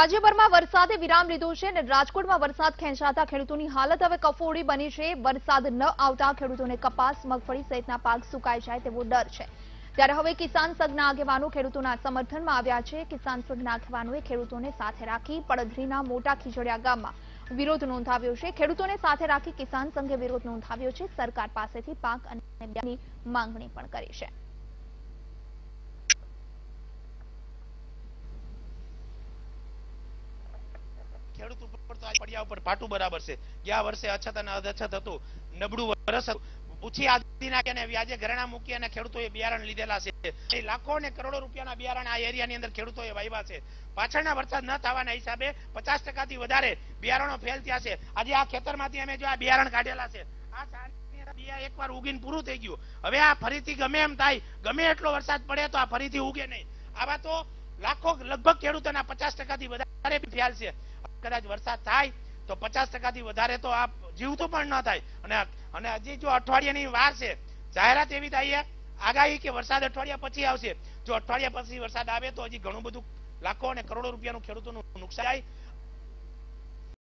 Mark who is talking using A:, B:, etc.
A: રાજ્યભરમાં વરસાદે વિરામ લીધો છે અને રાજકોટમાં વરસાદ ખેંચાતા ખેડૂતોની હાલત હવે કફોડી બની છે વરસાદ ન આવતા ખેડૂતોને કપાસ મગફળી સહિતના પાક સુકાઈ જાય તેવો ડર છે ત્યારે હવે કિસાન સંઘના આગેવાનો ખેડૂતોના સમર્થનમાં આવ્યા છે કિસાન સંઘના આગેવાનોએ ખેડૂતોને સાથે રાખી પડધરીના મોટા ખીજડિયા ગામમાં વિરોધ નોંધાવ્યો છે ખેડૂતોને સાથે રાખી કિસાન સંઘે વિરોધ નોંધાવ્યો છે સરકાર પાસેથી પાક અને માંગણી પણ કરી છે
B: ખેડૂત ઉપર તો આ પડ્યા ઉપર પાટું બરાબર છે ગયા વર્ષે અછત અને અધછત હતું નબળું વરસ પૂછી આદિ નાખીને વ્યાજે ઘરેણા મૂકી અને ખેડૂતોએ બિયારણ લીધેલા છે લાખો અને કરોડો રૂપિયાના બિયારણ આ એરિયાની અંદર ખેડૂતોએ વાવ્યા છે પાછળના વરસાદ ન થવાના હિસાબે પચાસ ટકાથી વધારે બિયારણો ફેલ થયા છે આજે આ ખેતરમાંથી અમે જો આ બિયારણ કાઢેલા છે આ બિયા એકવાર ઉગીને પૂરું થઈ ગયું હવે આ ફરીથી ગમે એમ થાય ગમે એટલો વરસાદ પડે તો આ ફરીથી ઉગે નહીં આવા તો લાખો લગભગ ખેડૂતોના પચાસ ટકાથી વધારે ફેલ છે કદાચ વરસાદ થાય તો પચાસ ટકાથી વધારે તો આ જીવતું પણ ન થાય અને અને હજી જો અઠવાડિયાની વાર છે જાહેરાત એવી થાય આગાહી કે વરસાદ અઠવાડિયા પછી આવશે જો અઠવાડિયા પછી વરસાદ આવે તો હજી ઘણું બધું લાખો અને કરોડો રૂપિયાનું ખેડૂતોનું નુકસાન થાય